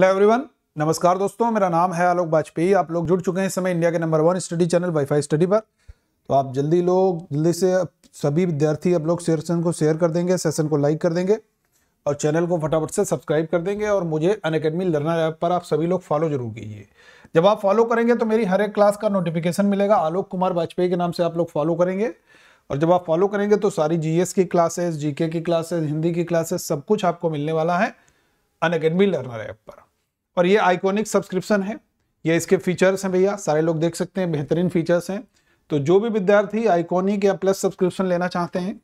hello everyone नमस्कार दोस्तों मेरा नाम है आलोक वाजपेयी आप लोग जुड़ चुके हैं इस समय इंडिया के number one study channel WiFi study पर तो आप जल्दी लोग जल्दी से सभी विद्यार्थी आप लोग सेशन को शेयर कर देंगे सेशन को लाइक कर देंगे और चैनल को फटाफट से सब्सक्राइब कर देंगे और मुझे अन अकेडमी लर्नर ऐप पर आप सभी लोग फॉलो जरूर कीजिए जब आप फॉलो करेंगे तो मेरी हर एक क्लास का नोटिफिकेशन मिलेगा आलोक कुमार वाजपेयी के नाम से आप लोग फॉलो करेंगे और जब आप फॉलो करेंगे तो सारी जीएस की क्लासेस जीके की क्लासेस हिंदी की क्लासेस सब कुछ आपको मिलने वाला है अन अकेडमी लर्नर ऐप पर और ये आइकॉनिक सब्सक्रिप्शन है ये इसके फीचर्स हैं भैया सारे लोग देख सकते हैं बेहतरीन फीचर्स हैं तो जो भी विद्यार्थी आइकॉनिक या प्लस सब्सक्रिप्शन लेना चाहते हैं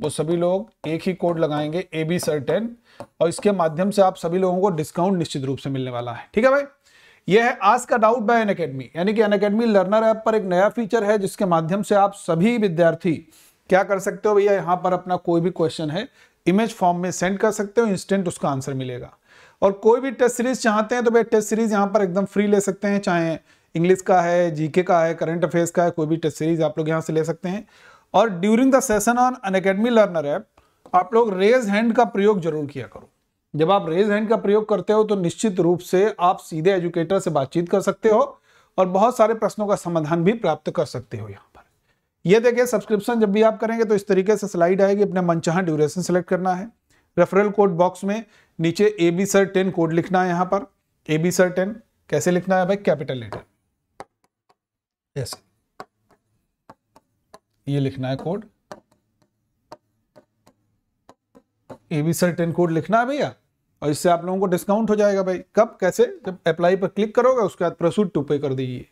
वो सभी लोग एक ही कोड लगाएंगे ए बी सर टेन और इसके माध्यम से आप सभी लोगों को डिस्काउंट निश्चित रूप से मिलने वाला है ठीक है भाई यह है आज का डाउट बाय अन अकेडमी यानी कि अन अकेडमी लर्नर ऐप पर एक नया फीचर है जिसके माध्यम से आप सभी विद्यार्थी क्या कर सकते हो भैया यहाँ पर अपना कोई भी क्वेश्चन है इमेज फॉर्म में सेंड कर सकते हो इंस्टेंट उसका आंसर मिलेगा और कोई भी टेस्ट सीरीज चाहते हैं तो भाई टेस्ट सीरीज यहाँ पर एकदम फ्री ले सकते हैं चाहे इंग्लिश का है जीके का है करंट अफेयर्स का है कोई भी टेस्ट सीरीज आप लोग यहाँ से ले सकते हैं और during the session on Unacademy learner app आप लोग रेज हैंड का प्रयोग जरूर किया करो जब आप रेज हैंड का प्रयोग करते हो तो निश्चित रूप से आप सीधे एजुकेटर से बातचीत कर सकते हो और बहुत सारे प्रश्नों का समाधान भी प्राप्त कर सकते हो यहाँ पर ये देखिए सब्सक्रिप्शन जब भी आप करेंगे तो इस तरीके से स्लाइड आएगी अपने मनचाहा ड्यूरेशन सेलेक्ट करना है रेफरल कोड बॉक्स में नीचे A B sir ten code लिखना है यहां पर ए बी सर टेन कैसे लिखना है भाई कैपिटल लेटर यस ये लिखना है code A B sir ten code लिखना है भैया और इससे आप लोगों को डिस्काउंट हो जाएगा भाई कब कैसे जब अप्लाई पर क्लिक करोगे उसके बाद प्रसूट टू पे कर दीजिए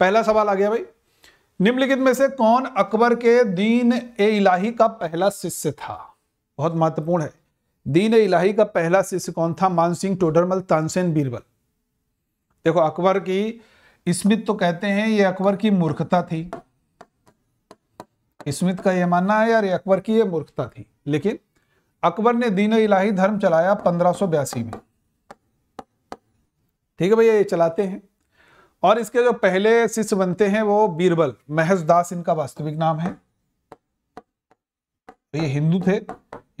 पहला सवाल आ गया भाई निम्नलिखित में से कौन अकबर के दीन ए इलाही का पहला शिष्य था बहुत महत्वपूर्ण है दीन इलाही का पहला शिष्य कौन था मानसिंह टोडरमल तानसेन बीरबल देखो अकबर की स्मित तो कहते हैं ये अकबर की मूर्खता थी स्मित का ये मानना है यार ये अकबर की ये मूर्खता थी लेकिन अकबर ने दीन इलाही धर्म चलाया पंद्रह में ठीक है भैया ये चलाते हैं और इसके जो पहले शिष्य बनते हैं वो बीरबल महज दास इनका वास्तविक नाम है तो ये हिंदू थे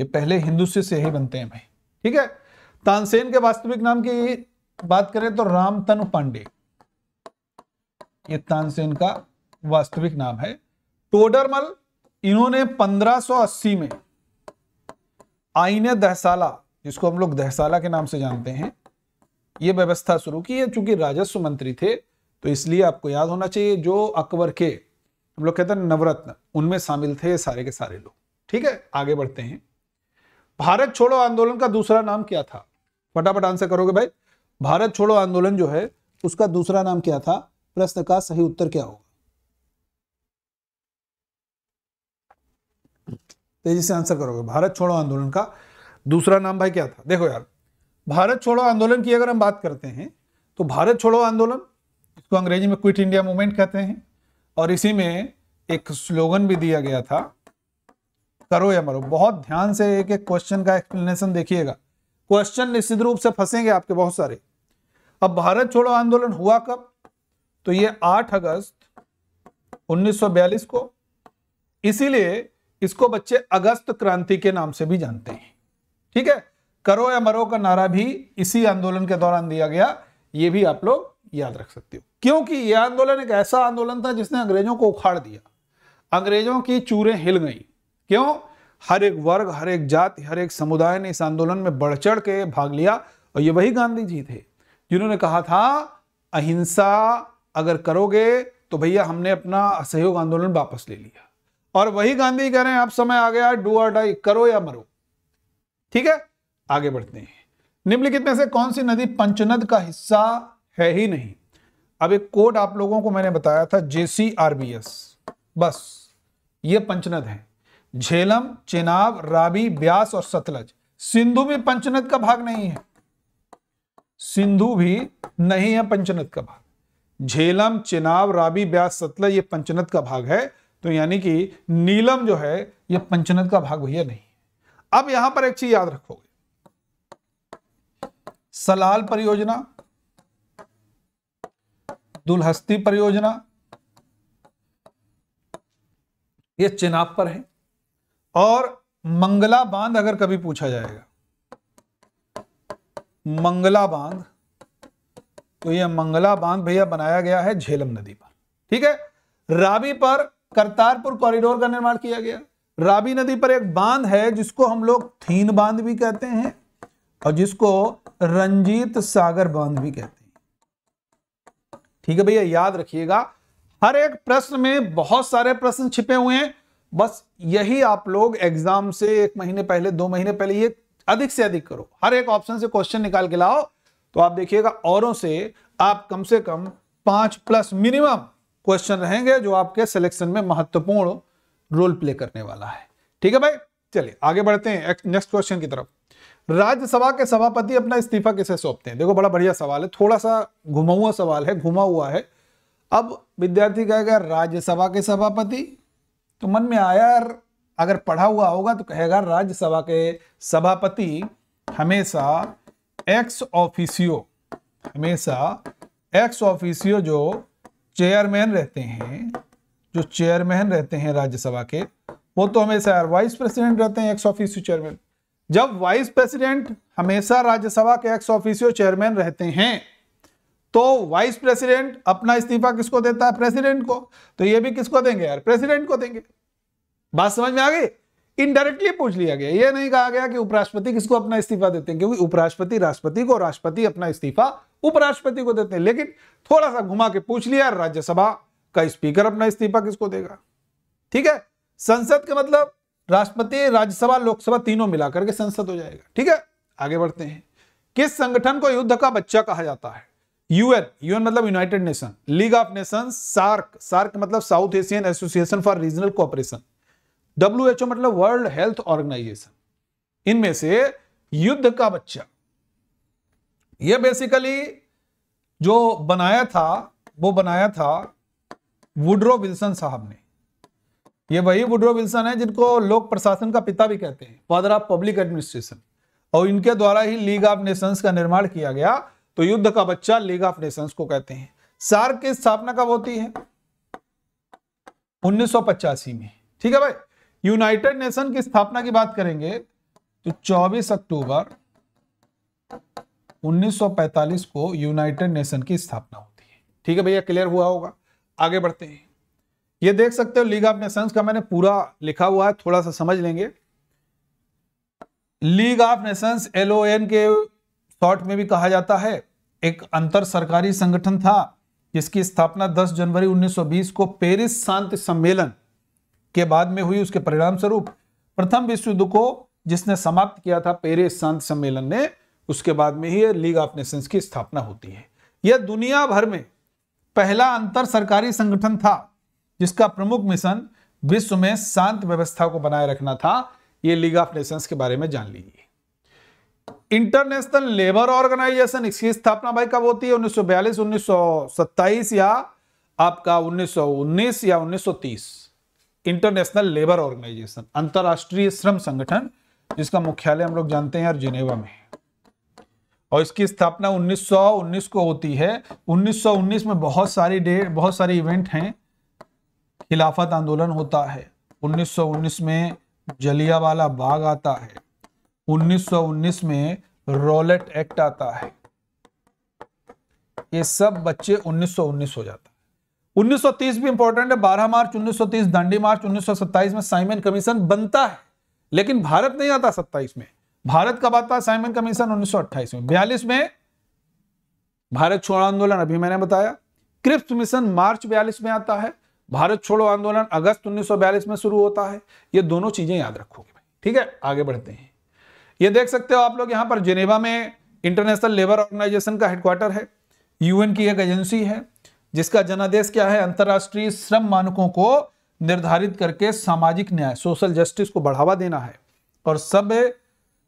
ये पहले हिंदुस्सी से ही बनते हैं भाई ठीक है तानसेन के वास्तविक नाम की बात करें तो रामतन पांडे ये तानसेन का वास्तविक नाम है टोडरमल इन्होंने 1580 में आईने दहसाला जिसको हम लोग दहसाला के नाम से जानते हैं ये व्यवस्था शुरू की है चूंकि राजस्व मंत्री थे तो इसलिए आपको याद होना चाहिए जो अकबर के हम लोग कहते हैं नवरत्न उनमें शामिल थे सारे के सारे लोग ठीक है आगे बढ़ते हैं भारत छोड़ो आंदोलन का दूसरा नाम क्या था फटाफट आंसर करोगे भाई भारत छोड़ो आंदोलन जो है उसका दूसरा नाम क्या था प्रश्न का सही उत्तर क्या होगा तेजी से आंसर करोगे भारत छोड़ो आंदोलन का दूसरा नाम भाई क्या था देखो यार भारत छोड़ो आंदोलन की अगर हम बात करते हैं तो भारत छोड़ो आंदोलन इसको अंग्रेजी में क्विट इंडिया मूवमेंट कहते हैं और इसी में एक स्लोगन भी दिया गया था करो या मरो बहुत ध्यान से एक एक क्वेश्चन का एक्सप्लेनेशन देखिएगा क्वेश्चन निश्चित रूप से फंसेंगे आपके बहुत सारे अब भारत छोड़ो आंदोलन हुआ कब तो ये 8 अगस्त 1942 को इसीलिए इसको बच्चे अगस्त क्रांति के नाम से भी जानते हैं ठीक है करो या मरो का नारा भी इसी आंदोलन के दौरान दिया गया ये भी आप लोग याद रख सकते हो क्योंकि यह आंदोलन एक ऐसा आंदोलन था जिसने अंग्रेजों को उखाड़ दिया अंग्रेजों की चूरें हिल गई क्यों हर एक वर्ग हर एक जाति हर एक समुदाय ने इस आंदोलन में बढ़ चढ़ के भाग लिया और ये वही गांधी जी थे जिन्होंने कहा था अहिंसा अगर करोगे तो भैया हमने अपना असहयोग आंदोलन वापस ले लिया और वही गांधी कह रहे हैं अब समय आ गया डू आर डाई करो या मरो ठीक है आगे बढ़ते हैं निम्नलिखित में से कौन सी नदी पंचनद का हिस्सा है ही नहीं अब एक कोट आप लोगों को मैंने बताया था जेसीआरबीएस बस ये पंचनद है झेलम चेनाब राबी ब्यास और सतलज सिंधु भी पंचनद का भाग नहीं है सिंधु भी नहीं है पंचनद का भाग झेलम चेनाब राबी ब्यास सतलज ये पंचनद का भाग है तो यानी कि नीलम जो है ये पंचनद का भाग भैया नहीं अब यहां पर एक चीज याद रखोगे सलाल परियोजना दुलहस्ती परियोजना ये चिनाब पर है और मंगला बांध अगर कभी पूछा जाएगा मंगला बांध तो यह मंगला बांध भैया बनाया गया है झेलम नदी पर ठीक है रावी पर करतारपुर कॉरिडोर का निर्माण किया गया रावी नदी पर एक बांध है जिसको हम लोग थीन बांध भी कहते हैं और जिसको रंजीत सागर बांध भी कहते हैं ठीक है भैया याद रखिएगा हर एक प्रश्न में बहुत सारे प्रश्न छिपे हुए हैं बस यही आप लोग एग्जाम से एक महीने पहले दो महीने पहले ये अधिक से अधिक करो हर एक ऑप्शन से क्वेश्चन निकाल के लाओ तो आप देखिएगा औरों से आप कम से कम पांच प्लस मिनिमम क्वेश्चन रहेंगे जो आपके सिलेक्शन में महत्वपूर्ण रोल प्ले करने वाला है ठीक है भाई चलिए आगे बढ़ते हैं नेक्स्ट क्वेश्चन की तरफ राज्यसभा के सभापति अपना इस्तीफा किसे सौंपते हैं देखो बड़ा बढ़िया सवाल है थोड़ा सा घुमा हुआ सवाल है घुमा हुआ है अब विद्यार्थी कहेगा राज्यसभा के सभापति तो मन में आया अगर पढ़ा हुआ होगा तो कहेगा राज्यसभा के सभापति हमेशा एक्स ऑफिसियो हमेशा एक्स ऑफिसियो जो चेयरमैन रहते हैं जो चेयरमैन रहते हैं राज्यसभा के वो तो हमेशा यार वाइस प्रेसिडेंट रहते हैं एक्स ऑफिसियो चेयरमैन जब वाइस प्रेसिडेंट हमेशा राज्यसभा के एक्स ऑफिसियो चेयरमैन रहते हैं तो वाइस प्रेसिडेंट अपना इस्तीफा किसको देता है प्रेसिडेंट को तो ये भी किसको देंगे यार प्रेसिडेंट को देंगे बात समझ में आ गई इनडायरेक्टली पूछ लिया गया ये नहीं कहा गया कि उपराष्ट्रपति किसको अपना इस्तीफा देते हैं क्योंकि उपराष्ट्रपति राष्ट्रपति को राष्ट्रपति अपना इस्तीफा उपराष्ट्रपति को देते हैं लेकिन थोड़ा सा घुमा के पूछ लिया राज्यसभा का स्पीकर अपना इस्तीफा किसको देगा ठीक है संसद का मतलब राष्ट्रपति राज्यसभा लोकसभा तीनों मिलाकर के संसद हो जाएगा ठीक है आगे बढ़ते हैं किस संगठन को युद्ध का बच्चा कहा जाता है यूएन यूएन मतलब United Nation League of Nation SAARC SAARC मतलब South Asian Association for Regional Cooperation WHO मतलब वर्ल्ड हेल्थ ऑर्गेनाइजेशन इनमें से युद्ध का बच्चा ये बेसिकली जो बनाया था वो बनाया था वुड्रो विल्सन साहब ने ये वही वुड्रो विल्सन है जिनको लोक प्रशासन का पिता भी कहते हैं फादर ऑफ पब्लिक एडमिनिस्ट्रेशन और इनके द्वारा ही लीग ऑफ नेशंस का निर्माण किया गया तो युद्ध का बच्चा लीग ऑफ नेशंस को कहते हैं सार्क की स्थापना कब होती है उन्नीस में ठीक है भाई यूनाइटेड नेशन की स्थापना की बात करेंगे तो 24 अक्टूबर 1945 को यूनाइटेड नेशन की स्थापना होती है ठीक है भैया क्लियर हुआ होगा आगे बढ़ते हैं ये देख सकते हो लीग ऑफ नेशंस का मैंने पूरा लिखा हुआ है थोड़ा सा समझ लेंगे लीग ऑफ नेशंस एलओएन के शॉर्ट में भी कहा जाता है एक अंतर सरकारी संगठन था जिसकी स्थापना 10 जनवरी 1920 को पेरिस शांति सम्मेलन के बाद में हुई उसके परिणाम स्वरूप प्रथम विश्व युद्ध को जिसने समाप्त किया था पेरिस शांति सम्मेलन ने उसके बाद में ही लीग ऑफ नेशंस की स्थापना होती है यह दुनिया भर में पहला अंतर सरकारी संगठन था जिसका प्रमुख मिशन विश्व में शांत व्यवस्था को बनाए रखना था यह लीग ऑफ नेशंस के बारे में जान लीजिए इंटरनेशनल लेबर ऑर्गेनाइजेशन इसकी स्थापना भाई कब होती है 1942 1927 या आपका 1919 या 1930 इंटरनेशनल लेबर ऑर्गेनाइजेशन अंतरराष्ट्रीय श्रम संगठन जिसका मुख्यालय हम लोग जानते हैं यार जिनेवा में और इसकी स्थापना 1919 को होती है 1919 में बहुत सारी डेट बहुत सारे इवेंट हैं खिलाफत आंदोलन होता है 1919 में जलियावाला बाग आता है 1919 में रोलेट एक्ट आता है ये सब बच्चे 1919 हो जाता है 1930 भी इंपॉर्टेंट है 12 मार्च 1930 दांडी मार्च 1927 में साइमन कमीशन बनता है लेकिन भारत नहीं आता 27 में भारत कब आता है साइमन कमीशन 1928 में बयालीस में भारत छोड़ो आंदोलन अभी मैंने बताया क्रिप्ट मिशन मार्च बयालीस में आता है भारत छोड़ो आंदोलन अगस्त 1942 में शुरू होता है ये दोनों चीजें याद रखोगे ठीक है आगे बढ़ते हैं ये देख सकते हो आप लोग यहाँ पर जेनेवा में इंटरनेशनल लेबर ऑर्गेनाइजेशन का हेडक्वार्टर है यूएन की एक एजेंसी है जिसका जनादेश क्या है अंतर्राष्ट्रीय श्रम मानकों को निर्धारित करके सामाजिक न्याय सोशल जस्टिस को बढ़ावा देना है और सब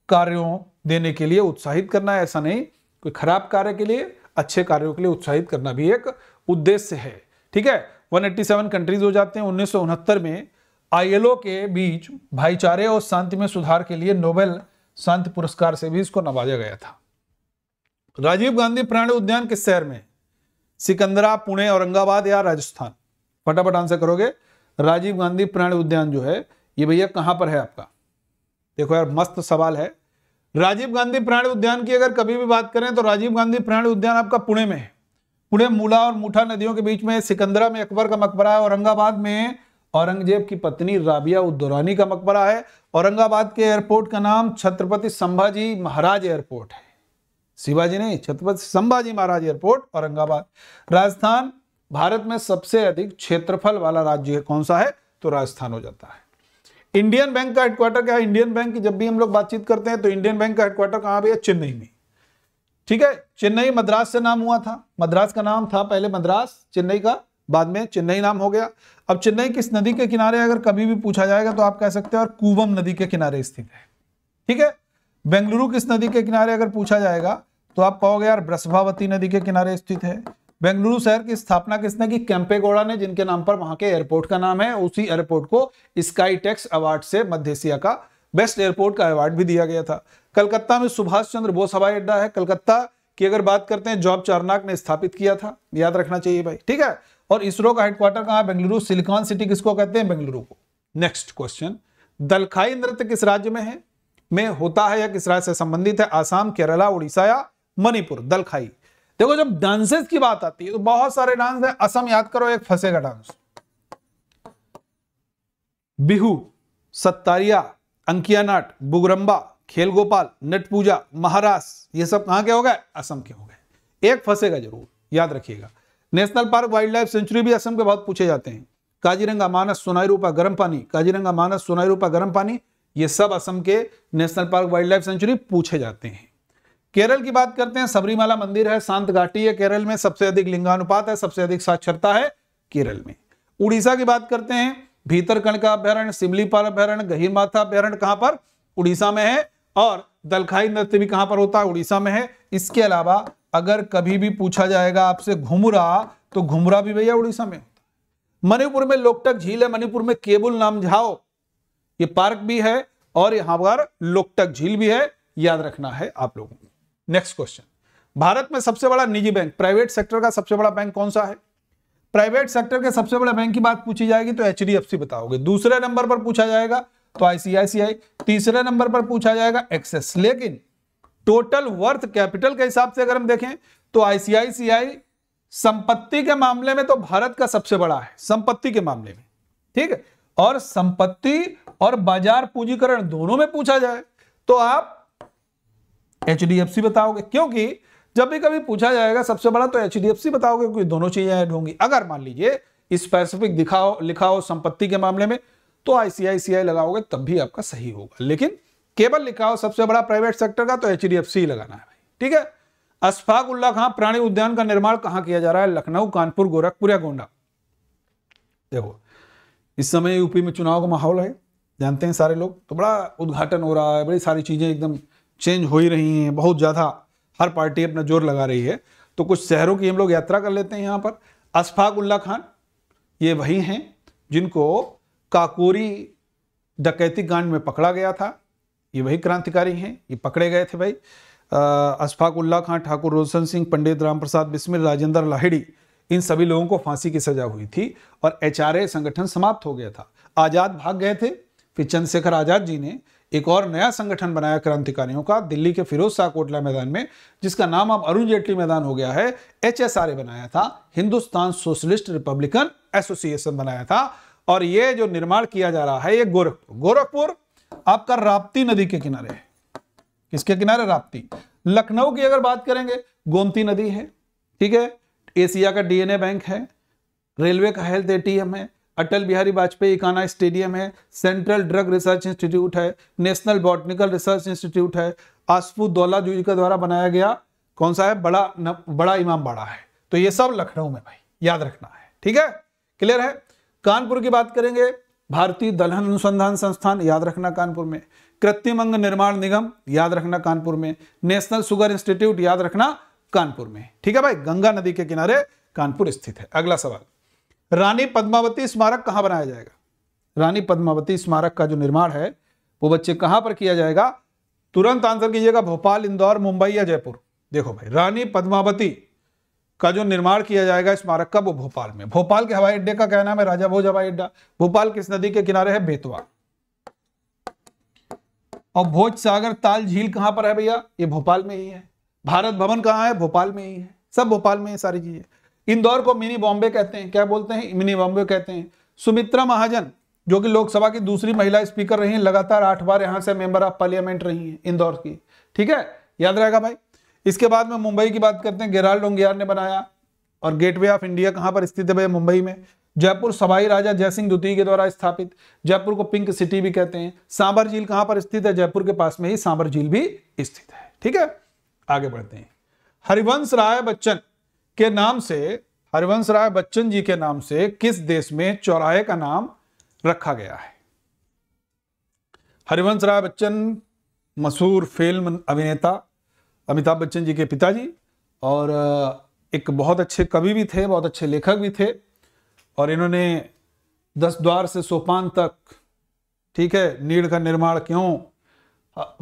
कार्यों देने के लिए उत्साहित करना है ऐसा नहीं कोई खराब कार्य के लिए अच्छे कार्यों के लिए उत्साहित करना भी एक उद्देश्य है ठीक है 187 कंट्रीज हो जाते हैं उन्नीस में आईएलओ के बीच भाईचारे और शांति में सुधार के लिए नोबेल शांति पुरस्कार से भी इसको नवाजा गया था राजीव गांधी प्राणी उद्यान किस शहर में सिकंदरा पुणे औरंगाबाद या राजस्थान फटाफट आंसर करोगे राजीव गांधी प्राणी उद्यान जो है ये भैया कहां पर है आपका देखो यार मस्त सवाल है राजीव गांधी प्राणी उद्यान की अगर कभी भी बात करें तो राजीव गांधी प्राणी उद्यान आपका पुणे में है पुणे मूला और मूठा नदियों के बीच में सिकंदरा में अकबर का मकबरा है औरंगाबाद में औरंगजेब की पत्नी राबिया उद्दौरानी का मकबरा है औरंगाबाद के एयरपोर्ट का नाम छत्रपति संभाजी महाराज एयरपोर्ट है शिवाजी नहीं छत्रपति संभाजी महाराज एयरपोर्ट औरंगाबाद राजस्थान भारत में सबसे अधिक क्षेत्रफल वाला राज्य है कौन सा है तो राजस्थान हो जाता है इंडियन बैंक का हेडक्वार्टर क्या है इंडियन बैंक की जब भी हम लोग बातचीत करते हैं तो इंडियन बैंक का हेडक्वार्टर कहाँ भी है चेन्नई में ठीक है चेन्नई मद्रास से नाम हुआ था मद्रास का नाम था पहले मद्रास चेन्नई का बाद में चेन्नई नाम हो गया अब चेन्नई किस नदी के किनारे अगर कभी भी पूछा जाएगा तो आप कह सकते हैं और कूवम नदी के किनारे स्थित है ठीक है बेंगलुरु किस नदी के किनारे अगर पूछा जाएगा तो आप कहोगे यार ब्रसभावती नदी के किनारे स्थित है बेंगलुरु शहर की स्थापना किसने की कैंपेगोड़ा ने जिनके नाम पर वहां के एयरपोर्ट का नाम है उसी एयरपोर्ट को स्काई टेक्स अवार्ड से मध्य एशिया का बेस्ट एयरपोर्ट का अवार्ड भी दिया गया था कलकत्ता में सुभाष चंद्र बोस हवाई अड्डा है कलकत्ता की अगर बात करते हैं जॉब चारनाक ने स्थापित किया था याद रखना चाहिए भाई ठीक है और इसरो का हेडक्वार्टर है बेंगलुरु सिलिकॉन सिटी किसको कहते हैं बेंगलुरु को नेक्स्ट क्वेश्चन दलखाई नृत्य किस राज्य में है में होता है या किस राज्य से संबंधित है आसाम केरला उड़ीसा या मणिपुर दलखाई देखो जब डांसेस की बात आती है तो बहुत सारे डांस है असम याद करो एक फंसेगा डांस बिहू सत्तारिया अंकिया नाट बुगरम्बा खेल गोपाल नट पूजा महाराष्ट्र ये सब कहां के हो गए असम के हो गए एक फंसेगा जरूर याद रखिएगा national park wildlife sanctuary भी असम के बहुत पूछे जाते हैं काजीरंगा मानस सोनाई रूपा गर्म पानी काजीरंगा मानस सोनाई रूपा गर्म पानी ये सब असम के national park wildlife sanctuary पूछे जाते हैं केरल की बात करते हैं सबरीमाला मंदिर है शांत घाटी है केरल में सबसे अधिक लिंगानुपात है सबसे अधिक साक्षरता है केरल में उड़ीसा की बात करते हैं कण का अभ्यारण्य सिमलीपाल अभ्यारण्य गहीर माथा अभ्यारण्य कहां पर उड़ीसा में है और दलखाई नृत्य भी कहां पर होता है उड़ीसा में है इसके अलावा अगर कभी भी पूछा जाएगा आपसे घुमरा तो घुमरा भी भैया उड़ीसा में मणिपुर में लोकटक झील है मणिपुर में केबुल नाम झाओ ये पार्क भी है और यहां पर लोकटक झील भी है याद रखना है आप लोगों को नेक्स्ट क्वेश्चन भारत में सबसे बड़ा निजी बैंक प्राइवेट सेक्टर का सबसे बड़ा बैंक कौन सा है प्राइवेट सेक्टर के सबसे बड़े बैंक की बात पूछी जाएगी तो एच बताओगे दूसरे नंबर पर पूछा जाएगा तो आईसीआईसीआई तीसरे नंबर पर पूछा जाएगा एक्सेस लेकिन टोटल वर्थ कैपिटल के हिसाब से अगर हम देखें तो आईसीआईसीआई संपत्ति के मामले में तो भारत का सबसे बड़ा है संपत्ति के मामले में ठीक है और संपत्ति और बाजार पूंजीकरण दोनों में पूछा जाए तो आप एच बताओगे क्योंकि जब भी कभी पूछा जाएगा सबसे बड़ा तो एच बताओगे क्योंकि दोनों चीजें ऐड होंगी अगर मान लीजिए स्पेसिफिक दिखाओ लिखाओ संपत्ति के मामले में तो आईसीआईसीआई लगाओगे तब भी आपका सही होगा लेकिन केवल लिखा हो सबसे बड़ा प्राइवेट सेक्टर का तो एच लगाना है ठीक है अशफाक उल्ला खां प्राणी उद्यान का निर्माण कहां किया जा रहा है लखनऊ कानपुर गोरखपुर या गोंडा देखो इस समय यूपी में चुनाव का माहौल है जानते हैं सारे लोग तो बड़ा उद्घाटन हो रहा है बड़ी सारी चीज़ें एकदम चेंज हो ही रही हैं बहुत ज़्यादा हर पार्टी अपना जोर लगा रही है तो कुछ शहरों की हम लोग यात्रा कर लेते हैं यहाँ पर अशफाक उल्ला खान ये वही हैं जिनको काकोरी डकैती कांड में पकड़ा गया था ये वही क्रांतिकारी हैं ये पकड़े गए थे भाई अशफाक उल्ला खां ठाकुर रोशन सिंह पंडित राम प्रसाद बिस्मिल राजेंद्र लाहिड़ी इन सभी लोगों को फांसी की सजा हुई थी और एच संगठन समाप्त हो गया था आज़ाद भाग गए थे फिर चंद्रशेखर आज़ाद जी ने एक और नया संगठन बनाया क्रांतिकारियों का दिल्ली के फिरोज शाह कोटला मैदान में जिसका नाम अब अरुण जेटली मैदान हो गया है एच बनाया था हिंदुस्तान सोशलिस्ट रिपब्लिकन एसोसिएशन बनाया था और ये जो निर्माण किया जा रहा है ये गोरखपुर गोरखपुर आपका राप्ती नदी के किनारे है किसके किनारे राप्ती लखनऊ की अगर बात करेंगे गोमती नदी है ठीक है एशिया का डीएनए बैंक है रेलवे का हेल्थ एटीएम है अटल बिहारी वाजपेयी इकाना स्टेडियम है सेंट्रल ड्रग रिसर्च इंस्टीट्यूट है नेशनल बॉटनिकल रिसर्च इंस्टीट्यूट है आसफू दौला जूज का द्वारा बनाया गया कौन सा है बड़ा न, बड़ा इमाम बड़ा है तो ये सब लखनऊ में भाई याद रखना है ठीक है क्लियर है कानपुर की बात करेंगे भारतीय दलहन अनुसंधान संस्थान याद रखना कानपुर में कृत्रिम अंग निर्माण निगम याद रखना कानपुर में नेशनल सुगर इंस्टीट्यूट याद रखना कानपुर में ठीक है भाई गंगा नदी के किनारे कानपुर स्थित है अगला सवाल रानी पद्मावती स्मारक कहां बनाया जाएगा रानी पद्मावती स्मारक का जो निर्माण है वो बच्चे कहां पर किया जाएगा तुरंत आंसर कीजिएगा भोपाल इंदौर मुंबई या जयपुर देखो भाई रानी पद्मावती का जो निर्माण किया जाएगा स्मारक का वो भोपाल में भोपाल के हवाई अड्डे का क्या नाम है राजा भोज हवाई अड्डा भोपाल किस नदी के किनारे है बेतवा और भोज सागर ताल झील कहां पर है भैया ये भोपाल में ही है भारत भवन कहां है भोपाल में ही है सब भोपाल में है सारी चीजें इंदौर को मिनी बॉम्बे कहते हैं क्या बोलते हैं मिनी बॉम्बे कहते हैं सुमित्रा महाजन जो कि लोकसभा की दूसरी महिला स्पीकर रही हैं लगातार आठ बार यहां से मेंबर ऑफ पार्लियामेंट रही हैं इंदौर की ठीक है याद रहेगा भाई इसके बाद में मुंबई की बात करते हैं गेराल्ड ओंगियार ने बनाया और गेटवे ऑफ इंडिया कहाँ पर स्थित है मुंबई में जयपुर सवाई राजा जयसिंह द्वितीय के द्वारा स्थापित जयपुर को पिंक सिटी भी कहते हैं सांबर झील कहाँ पर स्थित है जयपुर के पास में ही सांबर झील भी स्थित है ठीक है आगे बढ़ते हैं हरिवंश राय बच्चन के नाम से हरिवंश राय बच्चन जी के नाम से किस देश में चौराहे का नाम रखा गया है हरिवंश राय बच्चन मशहूर फिल्म अभिनेता अमिताभ बच्चन जी के पिताजी और एक बहुत अच्छे कवि भी थे बहुत अच्छे लेखक भी थे और इन्होंने दस द्वार से सोपान तक ठीक है नीड़ का निर्माण क्यों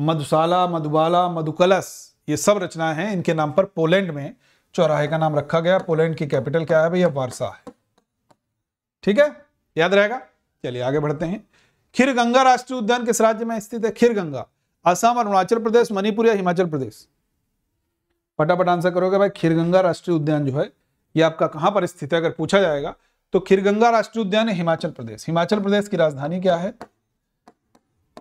मधुशाला मधुबाला मधुकलस ये सब रचनाएं हैं इनके नाम पर पोलैंड में चौराहे का नाम रखा गया पोलैंड की कैपिटल क्या है भैया वारसा है ठीक है याद रहेगा चलिए आगे बढ़ते हैं खीर गंगा राष्ट्रीय उद्यान किस राज्य में स्थित है खीर गंगा असम अरुणाचल प्रदेश मणिपुर या हिमाचल प्रदेश फटाफट आंसर करोगे भाई खीरगंगा राष्ट्रीय उद्यान जो है ये आपका कहाँ पर स्थित है अगर पूछा जाएगा तो खीरगंगा राष्ट्रीय उद्यान है हिमाचल प्रदेश हिमाचल प्रदेश की राजधानी क्या है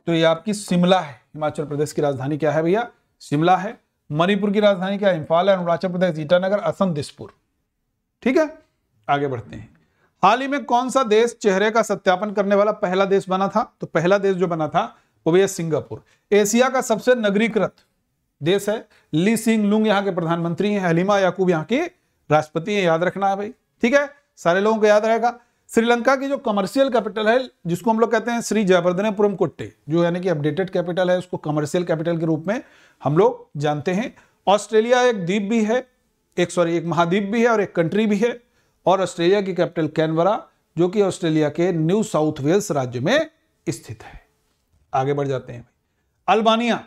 तो ये आपकी शिमला है हिमाचल प्रदेश की राजधानी क्या है भैया शिमला है मणिपुर की राजधानी क्या है इम्फाल है अरुणाचल प्रदेश ईटानगर असम दिसपुर ठीक है आगे बढ़ते हैं हाल ही में कौन सा देश चेहरे का सत्यापन करने वाला पहला देश बना था तो पहला देश जो बना था वो भैया सिंगापुर एशिया का सबसे नगरीकृत देश है ली सिंह लुंग यहाँ के प्रधानमंत्री हैं हलीमा याकूब यहाँ के राष्ट्रपति हैं याद रखना है भाई ठीक है सारे लोगों को याद रहेगा श्रीलंका की जो कमर्शियल कैपिटल है जिसको हम लोग कहते हैं श्री जयवर्धनेपुरम कोट्टे जो यानी कि अपडेटेड कैपिटल है उसको कमर्शियल कैपिटल के रूप में हम लोग जानते हैं ऑस्ट्रेलिया एक द्वीप भी है एक सॉरी एक महाद्वीप भी है और एक कंट्री भी है और ऑस्ट्रेलिया की कैपिटल कैनवरा जो कि ऑस्ट्रेलिया के न्यू साउथ वेल्स राज्य में स्थित है आगे बढ़ जाते हैं अल्बानिया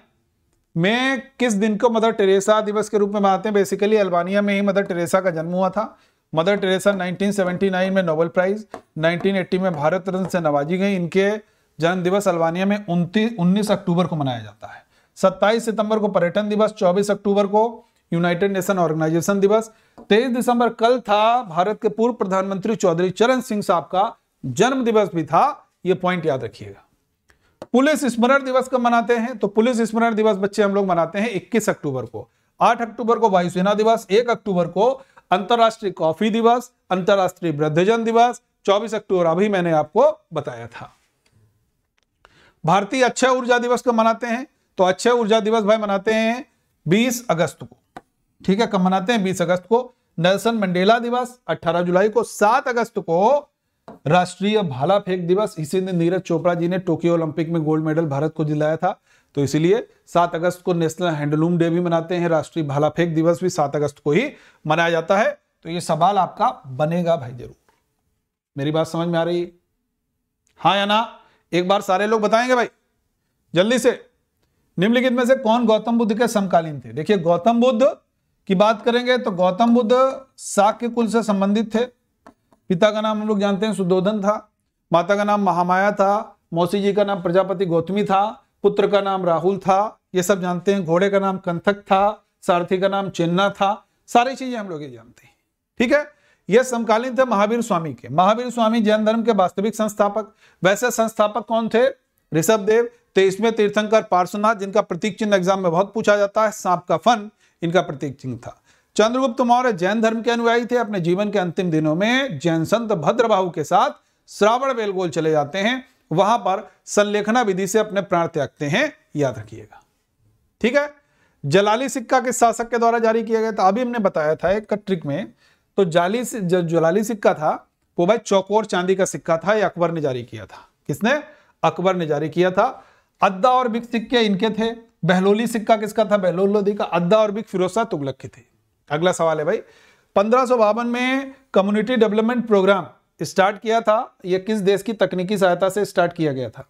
में किस दिन को मदर टेरेसा दिवस के रूप में मनाते हैं बेसिकली अल्बानिया में ही मदर टेरेसा का जन्म हुआ था मदर टेरेसा 1979 में नोबेल प्राइज 1980 में भारत रत्न से नवाजी गई इनके जन्म दिवस अल्बानिया में उन्तीस उन्नीस अक्टूबर को मनाया जाता है 27 सितंबर को पर्यटन दिवस 24 अक्टूबर को यूनाइटेड नेशन ऑर्गेनाइजेशन दिवस 23 दिसंबर कल था भारत के पूर्व प्रधानमंत्री चौधरी चरण सिंह साहब का जन्म दिवस भी था ये पॉइंट याद रखिएगा पुलिस स्मरण दिवस कब मनाते हैं तो पुलिस स्मरण दिवस बच्चे हम लोग मनाते हैं इक्कीस अक्टूबर को आठ अक्टूबर को वायुसेना दिवस एक अक्टूबर को अंतर्राष्ट्रीय कॉफी दिवस अंतर्राष्ट्रीय वृद्धजन दिवस चौबीस अक्टूबर अभी मैंने आपको बताया था भारतीय अक्षय अच्छा ऊर्जा दिवस कब मनाते हैं तो अक्षय अच्छा ऊर्जा दिवस भाई मनाते हैं बीस अगस्त को ठीक है कब मनाते हैं बीस अगस्त को नेल्सन मंडेला दिवस 18 जुलाई को 7 अगस्त को राष्ट्रीय भाला फेंक दिवस इसी दिन नीरज चोपड़ा जी ने टोक्यो ओलंपिक में गोल्ड मेडल भारत को दिलाया था तो इसीलिए 7 अगस्त को नेशनल हैंडलूम डे भी मनाते हैं राष्ट्रीय भाला फेंक दिवस भी 7 अगस्त को ही मनाया जाता है तो ये सवाल आपका बनेगा भाई जरूर मेरी बात समझ में आ रही हाँ या ना एक बार सारे लोग बताएंगे भाई जल्दी से निम्नलिखित में से कौन गौतम बुद्ध के समकालीन थे देखिए गौतम बुद्ध की बात करेंगे तो गौतम बुद्ध शाक्य कुल से संबंधित थे पिता का नाम हम लोग जानते हैं सुदोधन था माता का नाम महामाया था मौसी जी का नाम प्रजापति गौतमी था पुत्र का नाम राहुल था ये सब जानते हैं घोड़े का नाम कंथक था सारथी का नाम चेन्ना था सारी चीजें हम लोग ये जानते हैं ठीक है यह समकालीन थे महावीर स्वामी के महावीर स्वामी जैन धर्म के वास्तविक संस्थापक वैसे संस्थापक कौन थे ऋषभ देव तेईसवें तीर्थंकर पार्श्वनाथ जिनका प्रतीक चिन्ह एग्जाम में बहुत पूछा जाता है सांप का फन इनका प्रतीक चिन्ह था चंद्रगुप्त मौर्य जैन धर्म के अनुयायी थे अपने जीवन के अंतिम दिनों में जैन संत भद्रबाहु के साथ श्रावण बेलगोल चले जाते हैं वहां पर संलेखना विधि से अपने प्राण त्यागते हैं याद रखिएगा ठीक है जलाली सिक्का किस शासक के द्वारा जारी किया गया था अभी हमने बताया था एक ट्रिक में तो जाली जो जलाली सिक्का था वो भाई चौकोर चांदी का सिक्का था ये अकबर ने जारी किया था किसने अकबर ने जारी किया था अद्दा और बिक सिक्के इनके थे बहलोली सिक्का किसका था बहलोल लोधी का अद्दा और बिक फिरोसा तुगलक के थे अगला सवाल है भाई पंद्रह में कम्युनिटी डेवलपमेंट प्रोग्राम स्टार्ट किया था यह किस देश की तकनीकी सहायता से स्टार्ट किया गया था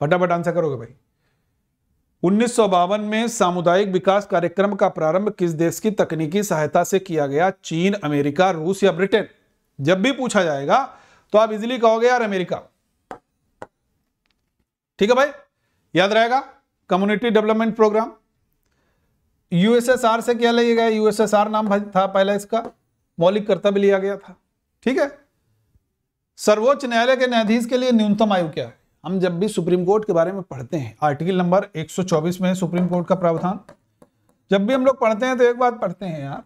फटाफट आंसर करोगे भाई उन्नीस में सामुदायिक विकास कार्यक्रम का प्रारंभ किस देश की तकनीकी सहायता से किया गया चीन अमेरिका रूस या ब्रिटेन जब भी पूछा जाएगा तो आप इजिली कहोगे यार अमेरिका ठीक है भाई याद रहेगा कम्युनिटी डेवलपमेंट प्रोग्राम यूएसएसआर से क्या लिया गया यूएसएसआर नाम था पहला इसका मौलिक कर्तव्य लिया गया था ठीक है सर्वोच्च न्यायालय के न्यायाधीश के लिए न्यूनतम आयु क्या है हम जब भी सुप्रीम कोर्ट के बारे में पढ़ते हैं आर्टिकल नंबर 124 में सुप्रीम कोर्ट का प्रावधान जब भी हम लोग पढ़ते हैं तो एक बात पढ़ते हैं यार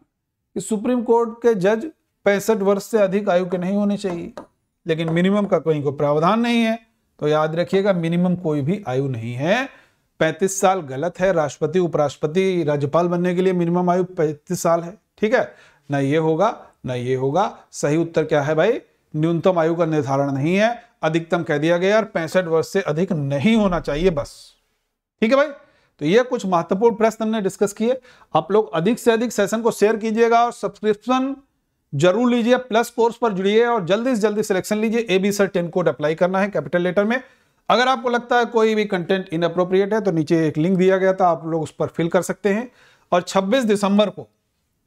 कि सुप्रीम कोर्ट के जज पैंसठ वर्ष से अधिक आयु के नहीं होने चाहिए लेकिन मिनिमम का कहीं को प्रावधान नहीं है तो याद रखिएगा मिनिमम कोई भी आयु नहीं है पैंतीस साल गलत है राष्ट्रपति उपराष्ट्रपति राज्यपाल बनने के लिए मिनिमम आयु पैंतीस साल है ठीक है ना ये होगा ना ये होगा सही उत्तर क्या है भाई न्यूनतम आयु का निर्धारण नहीं है अधिकतम कह दिया गया और पैंसठ वर्ष से अधिक नहीं होना चाहिए बस ठीक है भाई तो ये कुछ महत्वपूर्ण प्रश्न हमने डिस्कस किए आप लोग अधिक से अधिक सेशन को शेयर कीजिएगा और सब्सक्रिप्शन जरूर लीजिए प्लस कोर्स पर जुड़िए और जल्दी से जल्दी सिलेक्शन लीजिए A B sir ten code apply करना है कैपिटल लेटर में अगर आपको लगता है कोई भी कंटेंट इनअप्रोप्रिएट है तो नीचे एक लिंक दिया गया था आप लोग उस पर फिल कर सकते हैं और 26 दिसंबर को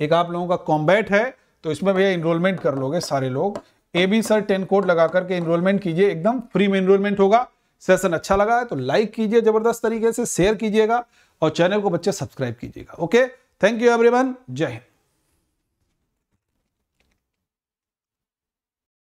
एक आप लोगों का कॉम्बैट है तो इसमें भैया इनरोलमेंट कर लोगे सारे लोग A B sir ten code लगा करके इनरोलमेंट कीजिए एकदम फ्री में इनरोलमेंट होगा सेशन अच्छा लगा है तो लाइक कीजिए जबरदस्त तरीके से शेयर कीजिएगा और चैनल को बच्चे सब्सक्राइब कीजिएगा ओके थैंक यू एवरीवन जय हिंद